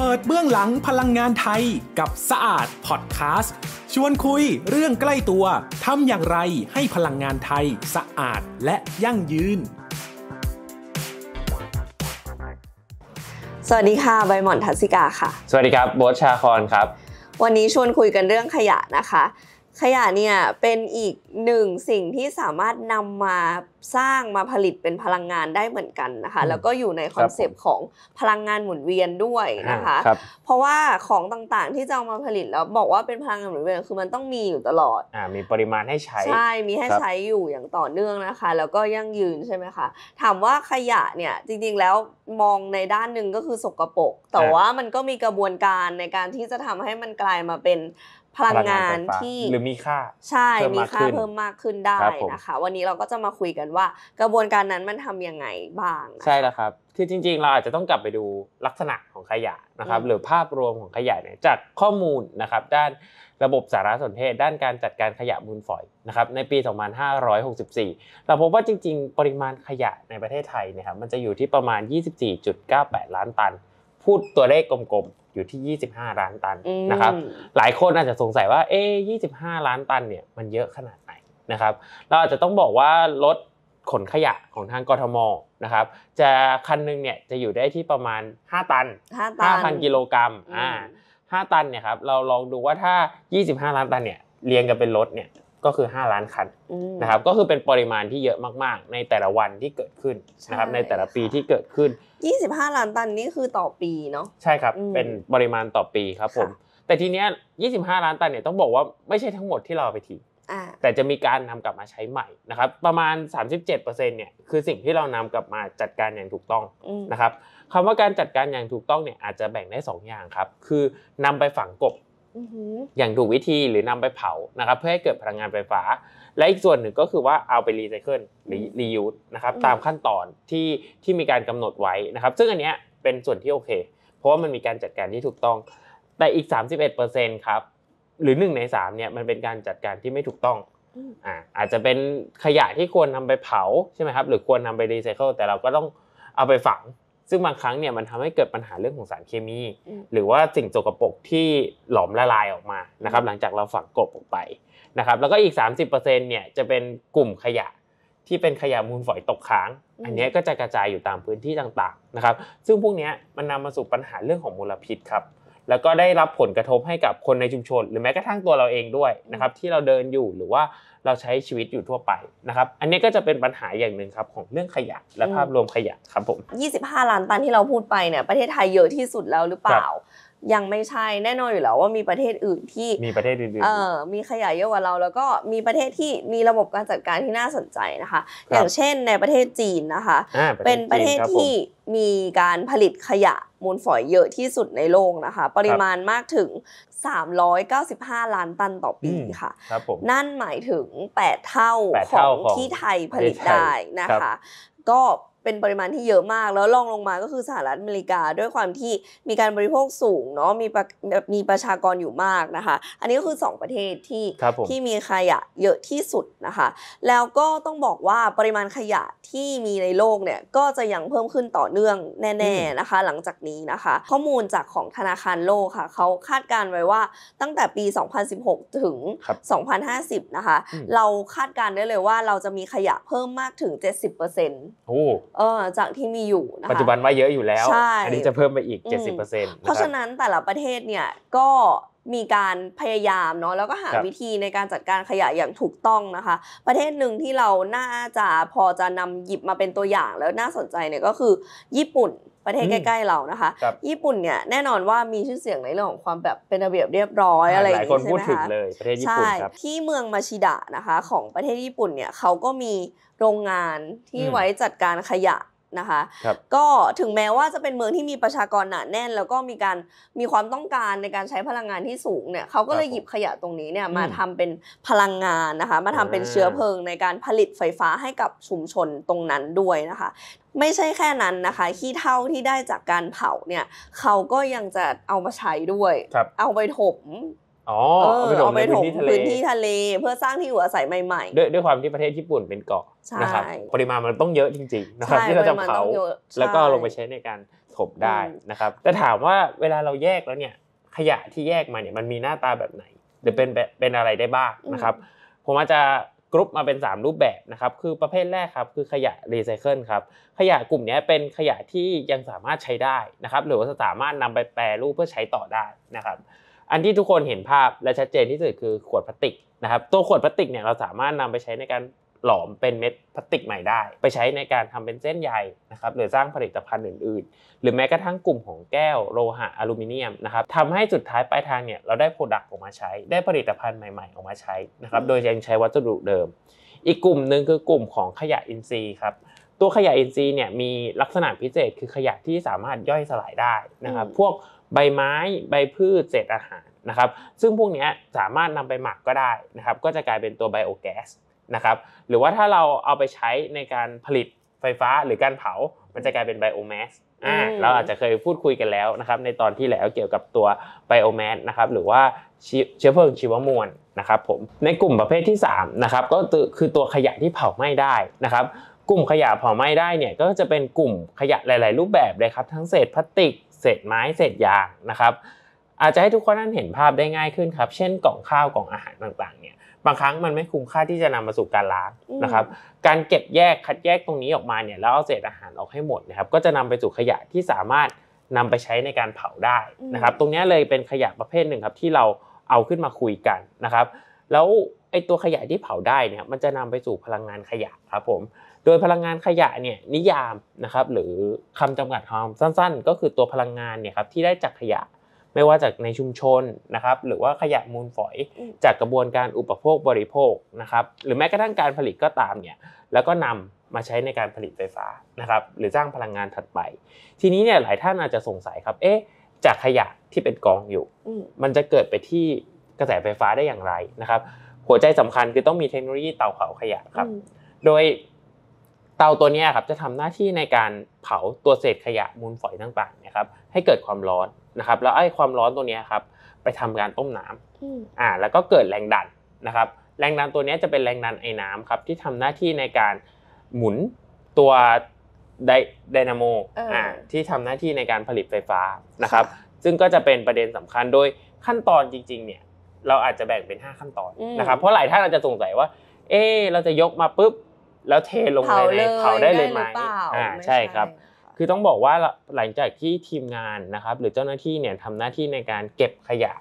เปิดเบื้องหลังพลังงานไทยกับสะอาดพอดแคสต์ชวนคุยเรื่องใกล้ตัว ทำอย่างไรให้พลังงานไทยสะอาดและยั่งยืน สวัสดีค่ะใบหม่อนทัศิกาค่ะ สวัสดีครับ โบชชาคอนครับ วันนี้ชวนคุยกันเรื่องขยะนะคะขยะเนี่ยเป็นอีกหนึ่งสิ่งที่สามารถนำมาสร้างมาผลิตเป็นพลังงานได้เหมือนกันนะคะแล้วก็อยู่ในคอนเซปต์ของพลังงานหมุนเวียนด้วยนะคะเพราะว่าของต่างๆที่จะเอามาผลิตแล้วบอกว่าเป็นพลังงานหมุนเวียนคือมันต้องมีอยู่ตลอดอ่ามีปริมาณให้ใช้ใช่มีให้ใช้อยู่อย่างต่อเนื่องนะคะ แล้วก็ยั่งยืนใช่ไหมคะถามว่าขยะเนี่ยจริงๆแล้วมองในด้านหนึ่งก็คือสกปรกแต่ว่ามันก็มีกระบวนการในการที่จะทำให้มันกลายมาเป็นพลังงานที่หรือมีค่าใช่มีค่าเพิ่มมากขึ้นได้นะคะวันนี้เราก็จะมาคุยกันว่ากระบวนการนั้นมันทํำยังไงบ้างใช่แล้วครับคือจริงๆ เราอาจจะต้องกลับไปดูลักษณะของขยะนะครับหรือภาพรวมของขยะเนี่ยจากข้อมูลนะครับด้านระบบสารสนเทศด้านการจัดการขยะมูลฝอยนะครับในปี 2564 เราพบว่าจริง ๆ ปริมาณขยะในประเทศไทยนะครับมันจะอยู่ที่ประมาณ 24.98 ล้านตัน พูดตัวเลขกลมอยู่ที่ 25 ล้านตัน นะครับ หลายคนอาจจะสงสัยว่า เอ๊ยี่สิบห้าล้านตัน เนี่ย มันเยอะขนาดไหน นะครับ เราอาจจะต้องบอกว่า รถขนขยะของทางกทม นะครับ จะคันนึงเนี่ย จะอยู่ได้ที่ประมาณ 5 ตัน 5,000กิโลกรัมอ่า 5 ตัน เนี่ยครับ เราลองดูว่าถ้า 25 ล้านตัน เนี่ยเรียงกันเป็นรถ เนี่ยก็คือ 5 ล้านคันนะครับก็คือเป็นปริมาณที่เยอะมากๆในแต่ละวันที่เกิดขึ้นนะครับในแต่ละปีที่เกิดขึ้น 25 ล้านตันนี่คือต่อปีเนาะใช่ครับเป็นปริมาณต่อปีครับผมแต่ทีเนี้ย25 ล้านตันเนี่ยต้องบอกว่าไม่ใช่ทั้งหมดที่เราไปทิ้งแต่จะมีการนำกลับมาใช้ใหม่นะครับประมาณ 37%เนี่ยคือสิ่งที่เรานำกลับมาจัดการอย่างถูกต้องนะครับคำว่าการจัดการอย่างถูกต้องเนี่ยอาจจะแบ่งได้ 2 อย่างครับคือนำไปฝังกบอย่างถูกวิธีหรือนำไปเผานะครับเพื่อให้เกิดพลังงานไฟฟ้า และอีกส่วนหนึ่งก็คือว่าเอาไปรีไซเคิลหรือรียูสนะครับตามขั้นตอนที่ที่มีการกำหนดไว้นะครับซึ่งอันเนี้ยเป็นส่วนที่โอเค เพราะว่ามันมีการจัดการที่ถูกต้อง แต่อีก31%ครับหรือ1ใน3เนี่ยมันเป็นการจัดการที่ไม่ถูกต้องอ่าอาจจะเป็นขยะที่ควรนำไปเผาใช่ไหมครับหรือควรนำไปรีไซเคิลแต่เราก็ต้องเอาไปฝังซึ่งบางครั้งเนี่ยมันทำให้เกิดปัญหาเรื่องของสารเคมี หรือว่าสิ่งโจกปรกที่หลอมละลายออกมานะครับหลังจากเราฝังกบออกไปนะครับแล้วก็อีก 30%เนี่ยจะเป็นกลุ่มขยะที่เป็นขยะมูลฝอยตกค้าง อันนี้ก็จะกระจายอยู่ตามพื้นที่ต่างๆนะครับซึ่งพวกนี้มันนำมาสู่ปัญหาเรื่องของมลพิษครับแล้วก็ได้รับผลกระทบให้กับคนในชุมชน หรือแม้กระทั่งตัวเราเองด้วยนะครับที่เราเดินอยู่หรือว่าเราใช้ชีวิตอยู่ทั่วไปนะครับ อันนี้ก็จะเป็นปัญหาอย่างหนึ่งครับ ของเรื่องขยะและภาพรวมขยะครับผม 25 ล้านตันที่เราพูดไปเนี่ยประเทศไทยเยอะที่สุดแล้วหรือเปล่ายังไม่ใช่แน่นอนอยู่แล้วว่ามีประเทศอื่นที่มีประเทศอื่นเออมีขยายเยอะกว่าเราแล้วก็มีประเทศที่มีระบบการจัดการที่น่าสนใจนะคะ อย่างเช่นในประเทศจีนนะคะ เป็นประเทศที่มีการผลิตขยะมูลฝอยเยอะที่สุดในโลกนะคะ ปริมาณมากถึง 395 ล้านตันต่อปีค่ะนั่นหมายถึง 8 เท่าของที่ไทยผลิตได้นะคะก็เป็นปริมาณที่เยอะมากแล้วรองลงมาก็คือสหรัฐอเมริกา ด้วยความที่มีการบริโภคสูงเนาะมีมีประชากรอยู่มากนะคะ อันนี้ก็คือ 2 ประเทศที่ที่มีขยะเยอะที่สุดนะคะ แล้วก็ต้องบอกว่าปริมาณขยะที่มีในโลกเนี่ยก็จะยังเพิ่มขึ้นต่อเนื่องแน่ๆนะคะ หลังจากนี้นะคะ ข้อมูลจากของธนาคารโลกค่ะ เขาคาดการไว้ว่าตั้งแต่ปี 2016 ถึง 2050 นะคะเราคาดการได้เลยว่า เราจะมีขยะเพิ่มมากถึง 70%โอ้เออ จากที่มีอยู่นะคะปัจจุบันว่าเยอะอยู่แล้ว อันนี้จะเพิ่มไปอีก 70%เพราะฉะนั้นแต่ละประเทศเนี่ย ก็มีการพยายามเนาะแล้วก็หาวิธีในการจัดการขยะอย่างถูกต้องนะคะ ประเทศหนึ่งที่เราน่าจะพอจะนำหยิบมาเป็นตัวอย่างแล้วน่าสนใจเนี่ยก็คือญี่ปุ่นประเทศใกล้ๆเรานะคะ ญี่ปุ่นเนี่ยแน่นอนว่ามีชื่อเสียงในเรื่องของความแบบเป็นระเบียบเรียบร้อยอะไรอย่างนี้ใช่ไหมคะหลายคนพูดถึงเลยประเทศญี่ปุ่นครับที่เมืองมาชิดะนะคะ ของประเทศญี่ปุ่นเนี่ยเขาก็มีโรงงานที่ไว้จัดการขยะนะคะก็ถึงแม้ว่าจะเป็นเมืองที่มีประชากรหนาแน่นแล้วก็มีการมีความต้องการในการใช้พลังงานที่สูงเนี่ยเขาก็เลยหยิบขยะตรงนี้เนี่ยมาทำเป็นพลังงานนะคะมาทำเป็นเชื้อเพลิงในการผลิตไฟฟ้าให้กับชุมชนตรงนั้นด้วยนะคะไม่ใช่แค่นั้นนะคะขี้เท่าที่ได้จากการเผาเนี่ย เขาก็ยังจะเอามาใช้ด้วยเอาไปถมอ๋อเอาไปถมพื้นที่ทะเลเพื่อสร้างที่อยู่อาศัยใหม่ๆด้วยด้วยความที่ประเทศญี่ปุ่นเป็นเกาะนะครับปริมาณมันต้องเยอะจริงๆนะครับที่เราจะเผาแล้วก็ลงไปใช้ในการถมได้นะครับแต่ถามว่าเวลาเราแยกแล้วเนี่ยขยะที่แยกมาเนี่ยมันมีหน้าตาแบบไหนหรือเป็นเป็นอะไรได้บ้างนะครับ ผมอาจจะกรุ๊ปมาเป็น 3 รูปแบบนะครับคือประเภทแรกครับ คือขยะรีไซเคิลครับขยะกลุ่มนี้เป็นขยะที่ยังสามารถใช้ได้นะครับ หรือว่าสามารถนำไปแปรรูปเพื่อใช้ต่อได้นะครับอันที่ทุกคนเห็นภาพและชัดเจนที่สุดคือขวดพลาสติกนะครับตัวขวดพลาสติกเนี่ยเราสามารถนำไปใช้ในการหลอมเป็นเม็ดพลาสติกใหม่ได้ ไปใช้ในการทำเป็นเส้นใยนะครับหรือสร้างผลิตภัณฑ์อื่นๆ หรือแม้กระทั่งกลุ่มของแก้วโลหะอลูมิเนียมนะครับทำให้สุดท้ายปลายทางเนี่ยเราได้โปรดักต์ออกมาใช้ ได้ผลิตภัณฑ์ใหม่ๆออกมาใช้นะครับโดยยังใช้วัสดุเดิม อีกกลุ่มหนึ่งคือกลุ่มของขยะอินทรีย์ครับตัวขยะอินทรีย์เนี่ยมีลักษณะพิเศษคือขยะที่สามารถย่อยสลายได้นะครับพวกใบไม้ใบพืชเศษอาหารนะครับซึ่งพวกนี้สามารถนำไปหมักก็ได้นะครับก็จะกลายเป็นตัวไบโอแก๊สนะครับหรือว่าถ้าเราเอาไปใช้ในการผลิตไฟฟ้าหรือการเผามันจะกลายเป็นไบโอแมสอ่าเราอาจจะเคยพูดคุยกันแล้วนะครับในตอนที่แล้วเกี่ยวกับตัวไบโอแมสนะครับหรือว่าเชื้อเพลิงชีวมวลนะครับผมในกลุ่มประเภทที่3นะครับก็คือตัวขยะที่เผาไหม้ได้นะครับกลุ่มขยะเผาไหม้ได้เนี่ยก็จะเป็นกลุ่มขยะหลาย ๆ รูปแบบเลยครับทั้งเศษพลาสติกเศษไม้เศษยางนะครับ อาจจะให้ทุกคนนั้นเห็นภาพได้ง่ายขึ้นครับเช่นกล่องข้าวกล่องอาหารต่างๆเนี่ย บางครั้งมันไม่คุ้มค่าที่จะนำมาสู่การล้างนะครับ การเก็บแยกคัดแยกตรงนี้ออกมาเนี่ยแล้วเอาเศษอาหารออกให้หมดนะครับก็จะนำไปสู่ขยะที่สามารถนำไปใช้ในการเผาได้นะครับ ตรงนี้เลยเป็นขยะประเภทหนึ่งครับที่เราเอาขึ้นมาคุยกันนะครับ แล้วไอตัวขยะที่เผาได้เนี่ยมันจะนำไปสู่พลังงานขยะครับผมโดยพลังงานขยะเนี่ยนิยามนะครับหรือคำจำกัดความสั้น ๆ ก็คือตัวพลังงานเนี่ยครับที่ได้จากขยะไม่ว่าจากในชุมชนนะครับหรือว่าขยะมูลฝอยจากกระบวนการอุปโภคบริโภคนะครับหรือแม้กระทั่งการผลิตก็ตามเนี่ยแล้วก็นำมาใช้ในการผลิตไฟฟ้านะครับหรือสร้างพลังงานถัดไป ทีนี้เนี่ยหลายท่านอาจจะสงสัยครับเอ๊ะจากขยะที่เป็นกองอยู่ มันจะเกิดไปที่กระแสไฟฟ้าได้อย่างไรนะครับ หัวใจสำคัญคือต้องมีเทคโนโลยีเตาเผาขยะครับโดยเตาตัวนี้ครับจะทำหน้าที่ในการเผาตัวเศษขยะมูลฝอยต่างๆนะครับให้เกิดความร้อนนะครับแล้วไอ้ความร้อนตัวนี้ครับไปทำการต้มน้ำอ่าแล้วก็เกิดแรงดันนะครับแรงดันตัวนี้จะเป็นแรงดันไอ้น้ำครับที่ทำหน้าที่ในการหมุนตัวไดไดนาโมอ่าที่ทำหน้าที่ในการผลิตไฟฟ้านะครับซึ่งก็จะเป็นประเด็นสำคัญ โดยขั้นตอนจริง ๆเนี่ยเราอาจจะแบ่งเป็น 5 ขั้นตอนนะครับเพราะหลายท่านอาจจะสงสัยว่าเออเราจะยกมาปุ๊บแล้วเทลงในในเผาได้เลยไหมอ่าใช่ครับ คือต้องบอกว่าหลังจากที่ทีมงานนะครับ หรือเจ้าหน้าที่เนี่ยทำหน้าที่ในการเก็บขยะ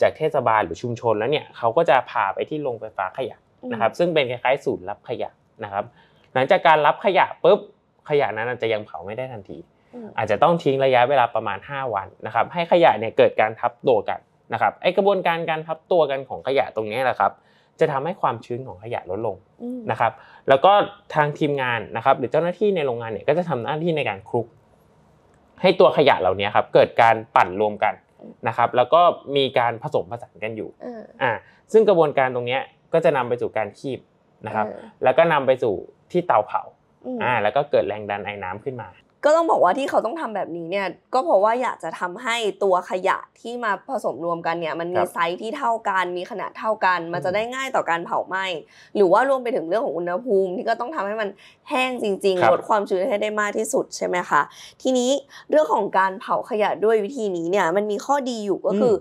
จากเทศบาลหรือชุมชนแล้วเนี่ยเขาก็จะพาไปที่โรงไฟฟ้าขยะนะครับ ซึ่งเป็นคล้ายๆศูนย์รับขยะนะครับ หลังจากการรับขยะปุ๊บขยะนั้นจจะยังเผาไม่ได้ทันที อาจจะต้องทิ้งระยะเวลาประมาณ 5 วันนะครับ ให้ขยะเนี่ยเกิดการทับตัวกันนะครับไอกระบวนการการทับตัวกันของขยะตรงนี้แหละครับจะทำให้ความชื้นของขยะลดลงนะครับ แล้วก็ทางทีมงานนะครับ หรือเจ้าหน้าที่ในโรงงานเนี่ยก็จะทำหน้าที่ในการคลุก ให้ตัวขยะเหล่านี้ครับ เกิดการปั่นรวมกันนะครับ แล้วก็มีการผสมผสานกันอยู่ อ่า ซึ่งกระบวนการตรงนี้ก็จะนำไปสู่การคีบนะครับ แล้วก็นำไปสู่ที่เตาเผา อ่าแล้วก็เกิดแรงดันไอ้น้ำขึ้นมาก็ต้องบอกว่าที่เขาต้องทำแบบนี้เนี่ยก็เพราะว่าอยากจะทำให้ตัวขยะที่มาผสมรวมกันเนี่ย มันมีไซส์ที่เท่ากัน มีขนาดเท่ากัน มันจะได้ง่ายต่อการเผาไหม้หรือว่ารวมไปถึงเรื่องของอุณหภูมิที่ก็ต้องทำให้มันแห้งจริงๆลดความชื้นให้ได้มากที่สุดใช่ไหมคะทีนี้เรื่องของการเผาขยะด้วยวิธีนี้เนี่ยมันมีข้อดีอยู่ก็คือ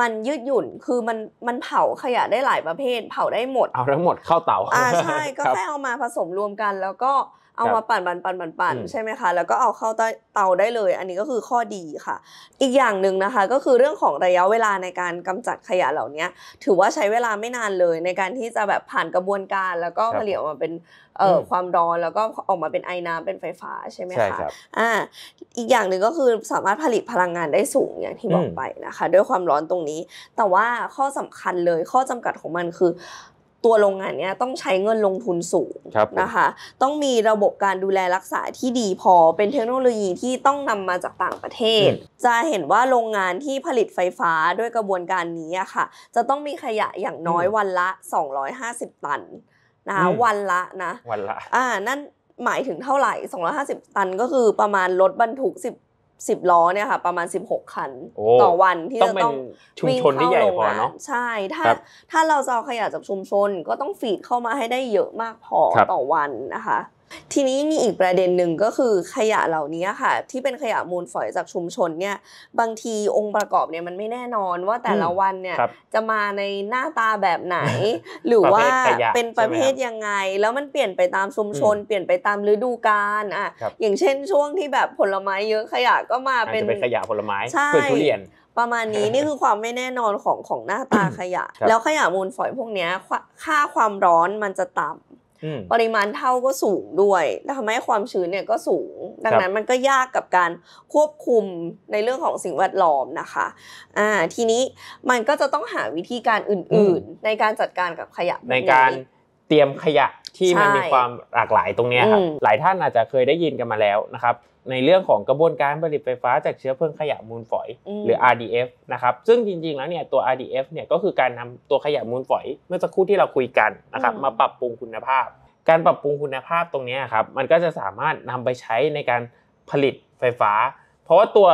มันยืดหยุ่นคือมันมันเผาขยะได้หลายประเภทเผาได้หมดเอาทั้งหมดเข้าเตาอ่าใช่ก็แค่เอามาผสมรวมกันแล้วก็เอามาปั่นปั่นปั่นปั่นปั่นใช่ไหมคะแล้วก็เอาเข้าเตาได้เลย อันนี้ก็คือข้อดีค่ะ อีกอย่างหนึ่งนะคะ ก็คือเรื่องของระยะเวลาในการกำจัดขยะเหล่านี้ถือว่าใช้เวลาไม่นานเลยในการที่จะแบบผ่านกระบวนการ แล้วก็ผลิตออกมาเป็นความร้อนแล้วก็ออกมาเป็นไอน้ำเป็นไฟฟ้าใช่ไหมคะอ่าอีกอย่างหนึ่งก็คือสามารถผลิตพลังงานได้สูงอย่างที่บอกไปนะคะ ด้วยความร้อนตรงนี้ แต่ว่าข้อสำคัญเลยข้อจำกัดของมันคือตัวโรงงานเนี้ยต้องใช้เงินลงทุนสูงนะคะต้องมีระบบการดูแลรักษาที่ดีพอเป็นเทคโนโลยีที่ต้องนำมาจากต่างประเทศ จะเห็นว่าโรงงานที่ผลิตไฟฟ้าด้วยกระบวนการนี้อะค่ะจะต้องมีขยะอย่างน้อยวันละ 250 ตันนะคะวันละนะ วันละอ่านั่นหมายถึงเท่าไหร่ 250 ตันก็คือประมาณรถบรรทุก 10สิบล้อเนี่ยค่ะ ประมาณ 16คันต่อวันที่จะต้อง ชุมชนที่ใหญ่พอเนาะใช่ ถ้า ถ้าเราจะาขยะจากชุมชนก็ต้องฟีดเข้ามาให้ได้เยอะมากพอต่อวันนะคะทีนี้มีอีกประเด็นหนึ่งก็คือขยะเหล่านี้ค่ะที่เป็นขยะมูลฝอยจากชุมชนเนี่ยบางทีองค์ประกอบเนี่ยมันไม่แน่นอนว่าแต่ละวันเนี่ยจะมาในหน้าตาแบบไหน หรือว่าเป็นประเภทยังไงแล้วมันเปลี่ยนไปตามชุมชน เปลี่ยนไปตามฤดูกาลอ่ะอย่างเช่นช่วงที่แบบผลไม้เยอะขยะก็มาเป็นขยะผลไม้เป่ทุเรียน ประมาณนี้นี่คือความไม่แน่นอนของของหน้าตาขยะ แล้วขยะมูลฝอยพวกนี้ค่าความร้อนมันจะต่ำปริมาณเท่าก็สูงด้วย แล้วทำให้ความชื้นเนี่ยก็สูง ดังนั้นมันก็ยากกับการควบคุมในเรื่องของสิ่งแวดล้อมนะคะอ่าทีนี้มันก็จะต้องหาวิธีการอื่นๆ ในการจัดการกับขยะในการเตรียมขยะที่มันมีความหลากหลายตรงนี้ครับหลายท่านอาจจะเคยได้ยินกันมาแล้วนะครับในเรื่องของกระบวนการผลิตไฟฟ้าจากเชื้อเพลิงขยะมูลฝอยหรือ RDF นะครับซึ่งจริงๆ แล้วเนี่ยตัว RDF เนี่ยก็คือการนำตัวขยะมูลฝอย เมื่อสักครู่ที่เราคุยกันนะครับมาปรับปรุงคุณภาพ การปรับปรุงคุณภาพตรงนี้ครับมันก็จะสามารถนำไปใช้ในการผลิตไฟฟ้า เพราะว่าตัว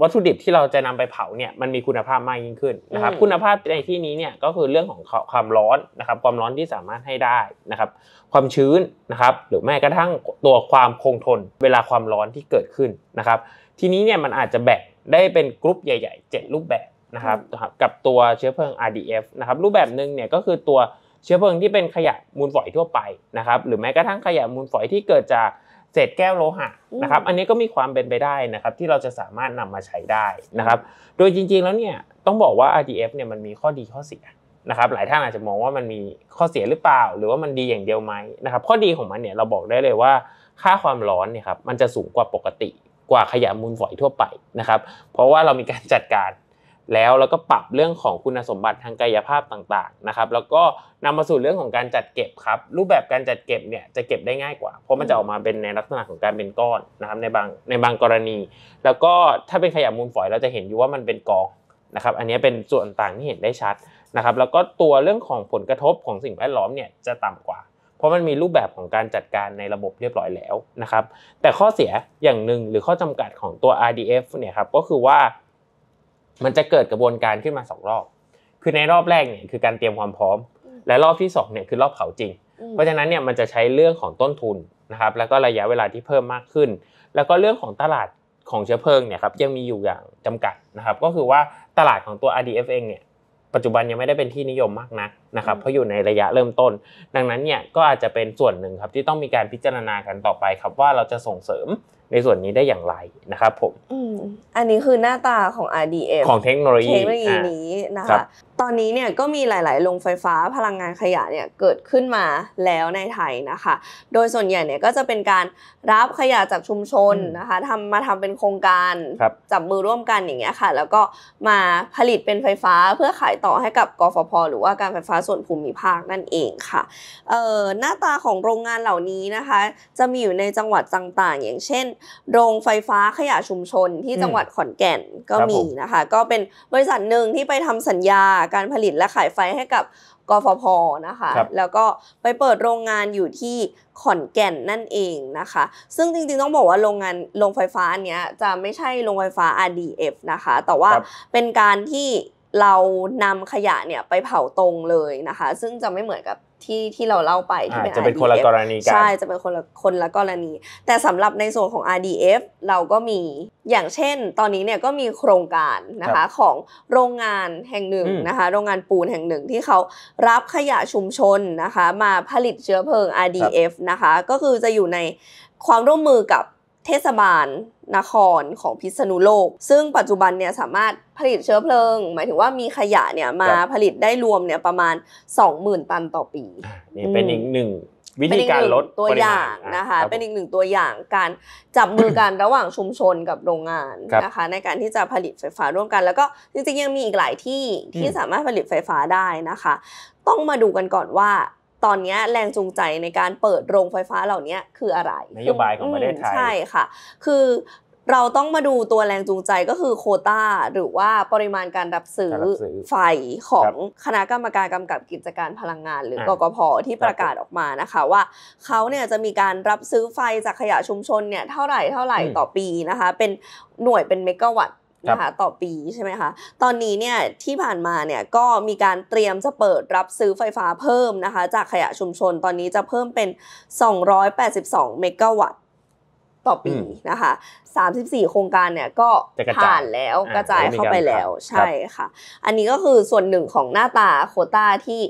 วัตถุดิบที่เราจะนำไปเผาเนี่ยมันมีคุณภาพมากยิ่งขึ้นนะครับคุณภาพในที่นี้เนี่ยก็คือเรื่องของความร้อนนะครับความร้อนที่สามารถให้ได้นะครับความชื้นนะครับหรือแม้กระทั่งตัวความคงทนเวลาความร้อนที่เกิดขึ้นนะครับทีนี้เนี่ยมันอาจจะแบ่งได้เป็นกรุ๊ปใหญ่ๆ 7 รูปแบบนะครับกับตัวเชื้อเพลิง RDF นะครับรูปแบบหนึ่งเนี่ยก็คือตัวเชื้อเพลิงที่เป็นขยะมูลฝอยทั่วไปนะครับหรือแม้กระทั่งขยะมูลฝอยที่เกิดจากเศษแก้วโลหะนะครับอันนี้ก็มีความเป็นไปได้นะครับที่เราจะสามารถนำมาใช้ได้นะครับโดยจริงๆแล้วเนี่ยต้องบอกว่า RDF เนี่ยมันมีข้อดีข้อเสียนะครับหลายท่านอาจจะมองว่ามันมีข้อเสียหรือเปล่า หรือว่ามันดีอย่างเดียวไหมนะครับข้อดีของมันเนี่ยเราบอกได้เลยว่า ค่าความร้อนเนี่ยครับมันจะสูงกว่าปกติกว่าขยะมูลฝอยทั่วไปนะครับเพราะว่าเรามีการจัดการแล้วแล้วก็ปรับเรื่องของคุณสมบัติทางกายภาพต่าง ๆ นะครับ แล้วก็นำมาสู่เรื่องของการจัดเก็บครับ รูปแบบการจัดเก็บเนี่ยจะเก็บได้ง่ายกว่า เพราะมันจะออกมาเป็นในลักษณะของการเป็นก้อนนะครับ ในบาง ในบางกรณี แล้วก็ถ้าเป็นขยะมูลฝอยเราจะเห็นอยู่ว่ามันเป็นกองนะครับ อันนี้เป็นส่วนต่างที่เห็นได้ชัดนะครับ แล้วก็ตัวเรื่องของผลกระทบของสิ่งแวดล้อมเนี่ยจะต่ำกว่า เพราะมันมีรูปแบบของการจัดการในระบบเรียบร้อยแล้วนะครับ แต่ข้อเสียอย่างหนึ่งหรือข้อจำกัดของตัว RDF เนี่ยครับ ก็คือว่ามันจะเกิดกระบวนการขึ้นมาสองรอบ คือในรอบแรกเนี่ยคือการเตรียมความพร้อม และรอบที่2เนี่ยคือรอบเผาจริง เพราะฉะนั้นเนี่ยมันจะใช้เรื่องของต้นทุนนะครับ แล้วก็ระยะเวลาที่เพิ่มมากขึ้น แล้วก็เรื่องของตลาดของเชื้อเพลิงเนี่ยครับยังมีอยู่อย่างจำกัดนะครับ ก็คือว่าตลาดของตัว RDF เองเนี่ย ปัจจุบันยังไม่ได้เป็นที่นิยมมากนักนะครับ เพราะอยู่ในระยะเริ่มต้น ดังนั้นเนี่ยก็อาจจะเป็นส่วนหนึ่งครับที่ต้องมีการพิจารณากันต่อไปครับว่าเราจะส่งเสริมในส่วนนี้ได้อย่างไรนะครับผม อันนี้คือหน้าตาของ RDM ของเทคโนโลยีนี้นะคะตอนนี้เนี่ยก็มีหลาย ๆ โรงไฟฟ้าพลังงานขยะเนี่ยเกิดขึ้นมาแล้วในไทยนะคะ โดยส่วนใหญ่เนี่ยก็จะเป็นการรับขยะจากชุมชนนะคะทำมาทำเป็นโครงการรจับมือร่วมกันอย่างเงี้ยค่ะแล้วก็มาผลิตเป็นไฟฟ้าเพื่อขายต่อให้กับกฟพหรือว่าการไฟฟ้าส่วนภูมิภาคนั่นเองค่ะเอ่อหน้าตาของโรงงานเหล่านี้นะคะจะมีอยู่ในจังหวัดต่าง ๆ อย่างเช่น โรงไฟฟ้าขยะชุมชน ที่จังหวัดขอนแก่นก็มีนะคะก็เป็นบริษัทหนึ่งที่ไปทำสัญญาการผลิตและขายไฟให้กับกฟพนะคะ แล้วก็ไปเปิดโรงงานอยู่ที่ขอนแก่นนั่นเองนะคะ ซึ่งจริงๆต้องบอกว่าโรงงานโรงไฟฟ้าเนี้ยจะไม่ใช่โรงไฟฟ้า RDF นะคะ แต่ว่าเป็นการที่เรานำขยะเนี่ยไปเผาตรงเลยนะคะ ซึ่งจะไม่เหมือนกับที่ที่เราเล่าไปที่เป็นจะเป็นคนละกรณีกันใช่จะเป็นคนละคนละกรณี แต่สำหรับในส่วนของ RDF เราก็มีอย่างเช่นตอนนี้เนี่ยก็มีโครงการนะคะของโรงงานแห่งหนึ่งนะคะ โรงงานปูนแห่งหนึ่งที่เขารับขยะชุมชนนะคะ มาผลิตเชื้อเพลิง RDF นะคะ ก็คือจะอยู่ในความร่วมมือกับเทศบาลนครของพิษณุโลก ซึ่งปัจจุบันเนี่ยสามารถผลิตเชื้อเพลิง หมายถึงว่ามีขยะเนี่ยมาผลิตได้รวมเนี่ยประมาณ 20,000 ตันต่อปี นี่เป็นอีกหนึ่งวิธีการลดตัวอย่างนะคะ เป็นอีกหนึ่งตัวอย่างการจับมือกันระหว่างชุมชนกับโรงงานนะคะ ในการที่จะผลิตไฟฟ้าร่วมกันแล้วก็จริงๆยังมีอีกหลายที่ที่สามารถผลิตไฟฟ้าได้นะคะ ต้องมาดูกันก่อนว่าตอนนี้แรงจูงใจในการเปิดโรงไฟฟ้าเหล่านี้คืออะไรนโยบายของประเทศไทยใช่ค่ะ คือเราต้องมาดูตัวแรงจูงใจก็คือโคตาหรือว่าปริมาณการรับซื้อไฟของคณะกรรมการกำกับกิจการพลังงาน หรือกกพที่ประกาศออกมานะคะว่าเขาเนี่ยจะมีการรับซื้อไฟจากขยะชุมชนเนี่ยเท่าไหร่เท่าไหร่ต่อปีนะคะเป็นหน่วยเป็นเมกะวัตตนะคะต่อปีใช่ไหมคะ ตอนนี้เนี่ยที่ผ่านมาเนี่ยก็มีการเตรียมจะเปิดรับซื้อไฟฟ้าเพิ่มนะคะ จากขยะชุมชนตอนนี้จะเพิ่มเป็น 282 เมกะวัตต์ต่อปีนะคะ 34 โครงการเนี่ยก็ผ่านแล้วกระจายเข้าไปแล้วใช่ค่ะ อันนี้ก็คือส่วนหนึ่งของหน้าตาโคต้าที่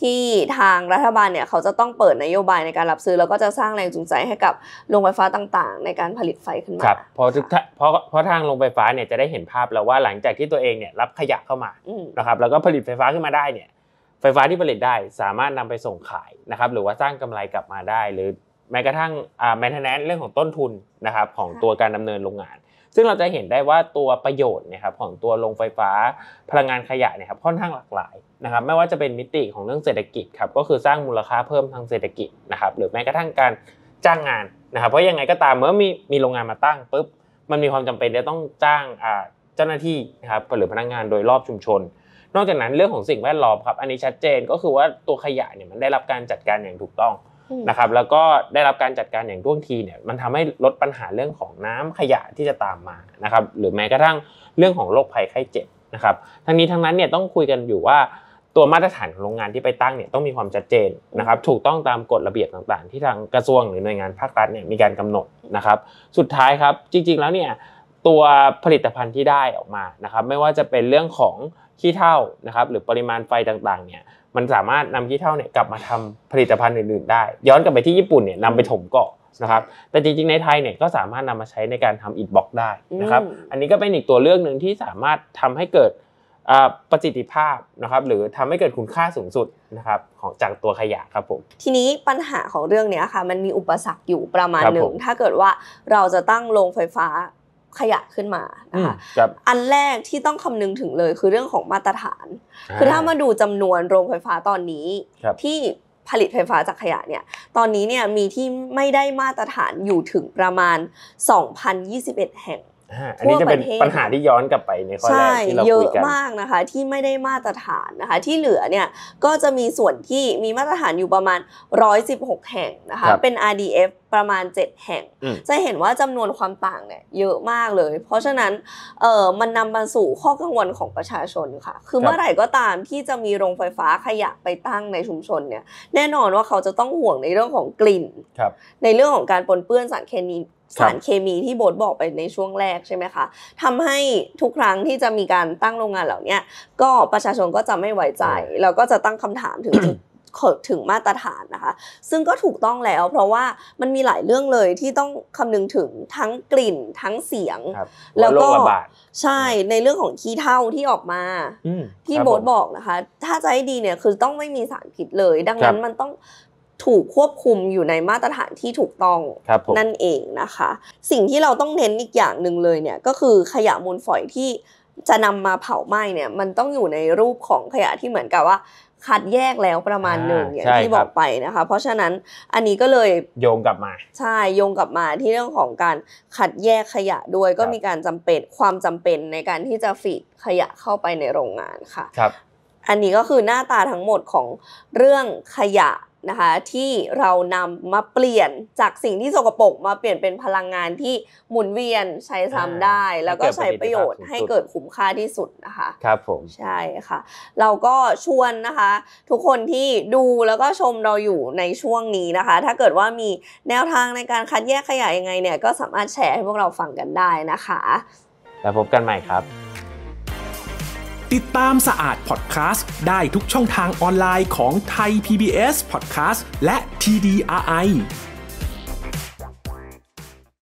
ที่ทางรัฐบาลเนี่ยเขาจะต้องเปิดนโยบายในการรับซื้อแล้วก็จะสร้างแรงจูงใจให้กับโรงไฟฟ้าต่างๆ ในการผลิตไฟขึ้นมาครับเพราะเพราะเพราะทางโรงไฟฟ้าเนี่ยจะได้เห็นภาพแล้วว่าหลังจากที่ตัวเองเนี่ยรับขยะเข้ามานะครับแล้วก็ผลิตไฟฟ้าขึ้นมาได้เนี่ยไฟฟ้าที่ผลิตได้สามารถนำไปส่งขายนะครับหรือว่าสร้างกำไรกลับมาได้ หรือแม้กระทั่งแมนเทนแนนเรื่องของต้นทุนนะครับของตัวการดำเนินโรงงานซึ่งเราจะเห็นได้ว่าตัวประโยชน์นะครับของตัวโรงไฟฟ้าพลังงานขยะเนี่ยครับค่อนข้างหลากหลายนะครับไม่ว่าจะเป็นมิติของเรื่องเศรษฐกิจครับก็คือสร้างมูลค่าเพิ่มทางเศรษฐกิจนะครับหรือแม้กระทั่งการจ้างงานนะครับ เพราะยังไงก็ตามเมื่อมีมีโรงงานมาตั้งปุ๊บมันมีความจำเป็นจะต้องจ้างเจ้าหน้าที่นะครับหรือพนักงานโดยรอบชุมชน นอกจากนั้นเรื่องของสิ่งแวดล้อมครับอันนี้ชัดเจนก็คือว่าตัวขยะเนี่ยมันได้รับการจัดการอย่างถูกต้องนะครับแล้วก็ได้รับการจัดการอย่างท่วงทีเนี่ยมันทำให้ลดปัญหาเรื่องของน้ำขยะที่จะตามมานะครับหรือแม้กระทั่งเรื่องของโรคภัยไข้เจ็บนะครับทั้งนี้ทั้งนั้นเนี่ยต้องคุยกันอยู่ว่าตัวมาตรฐานของโรงงานที่ไปตั้งเนี่ยต้องมีความชัดเจนนะครับ ถูกต้องตามกฎระเบียบต่างๆ ที่ทางกระทรวงหรือหน่วยงานภาครัฐเนี่ยมีการกำหนดนะครับสุดท้ายครับจริงๆ แล้วเนี่ยตัวผลิตภัณฑ์ที่ได้ออกมานะครับไม่ว่าจะเป็นเรื่องของขี้เท่านะครับหรือปริมาณไฟต่างๆเนี่ยมันสามารถนำขี้เท่าเนี่ยกลับมาทำผลิตภัณฑ์อื่นๆได้ ย้อนกลับไปที่ญี่ปุ่นเนี่ยนำไปถมเกาะนะครับแต่จริง ๆ ในไทยเนี่ยก็สามารถนำมาใช้ในการทำอิฐบล็อกได้นะครับอันนี้ก็เป็นอีกตัวเลือกหนึ่งที่สามารถทำให้เกิดประสิทธิภาพนะครับ หรือทำให้เกิดคุณค่าสูงสุดนะครับของจากตัวขยะครับผมทีนี้ปัญหาของเรื่องนี้ค่ะมันมีอุปสรรคอยู่ประมาณหนึ่งถ้าเกิดว่าเราจะตั้งโรงไฟฟ้าขยะขึ้นมานะคะ อันแรกที่ต้องคำนึงถึงเลยคือเรื่องของมาตรฐาน คือถ้ามาดูจำนวนโรงไฟฟ้าตอนนี้ที่ผลิตไฟฟ้าจากขยะเนี่ย ตอนนี้เนี่ยมีที่ไม่ได้มาตรฐานอยู่ถึงประมาณ 2,021 แห่งอันนี้จะเป็นปัญหาที่ย้อนกลับไปในข้อแรกที่เราคุยกันเยอะมากนะคะที่ไม่ได้มาตรฐานนะคะที่เหลือเนี่ยก็จะมีส่วนที่มีมาตรฐานอยู่ประมาณ116แห่งนะคะเป็น RDF ประมาณ 7 แห่ง จะเห็นว่าจำนวนความต่างเนี่ยเยอะมากเลย เพราะฉะนั้นเออมันนำมาสู่ข้อกังวลของประชาชนค่ะคือเมื่อไหร่ก็ตามที่จะมีโรงไฟฟ้าขยะไปตั้งในชุมชนเนี่ยแน่นอนว่าเขาจะต้องห่วงในเรื่องของกลิ่นในเรื่องของการปนเปื้อนสารเคมีสารเคมีที่โบสบอกไปในช่วงแรกใช่ไหมคะทำให้ทุกครั้งที่จะมีการตั้งโรงงานเหล่านี้ก็ประชาชนก็จะไม่ไว้ใจแล้วก็จะตั้งคำถามถึงถึงมาตรฐานนะคะ ซึ่งก็ถูกต้องแล้วเพราะว่ามันมีหลายเรื่องเลยที่ต้องคำนึงถึงทั้งกลิ่นทั้งเสียงแล้วก็ ใช่ในเรื่องของขี้เท่าที่ออกมา ที่โบสบอกนะคะ ถ้าจะให้ดีเนี่ยคือต้องไม่มีสารพิษเลย ดังนั้นมันต้องถูกควบคุมอยู่ในมาตรฐานที่ถูกต้องนั่นเองนะคะ สิ่งที่เราต้องเน้นอีกอย่างหนึ่งเลยเนี่ย ก็คือขยะมูลฝอยที่จะนำมาเผาไหม้เนี่ย มันต้องอยู่ในรูปของขยะที่เหมือนกับว่า คัดแยกแล้วประมาณหนึ่งอย่างที่บอกไปนะคะเพราะฉะนั้นอันนี้ก็เลยโยงกลับมาใช่โยงกลับมาที่เรื่องของการคัดแยกขยะด้วยก็มีการจำเป็นความจำเป็นในการที่จะฟีดขยะเข้าไปในโรงงานค่ะครับอันนี้ก็คือหน้าตาทั้งหมดของเรื่องขยะนะคะที่เรานำมาเปลี่ยนจากสิ่งที่สกปรกมาเปลี่ยนเป็นพลังงานที่หมุนเวียนใช้ซ้ำได้ แล้วก็ใช้ประโยชน์ให้เกิดคุ้มค่าที่สุดนะคะ ครับผมใช่ค่ะ เราก็ชวนนะคะ ทุกคนที่ดูแล้วก็ชมเราอยู่ในช่วงนี้นะคะ ถ้าเกิดว่ามีแนวทางในการคัดแยกขยะยังไงเนี่ยก็สามารถแชร์ให้พวกเราฟังกันได้นะคะ แล้วพบกันใหม่ครับติดตามสะอาดพอดแคสต์ได้ทุกช่องทางออนไลน์ของไทย PBS Podcast และ TDRI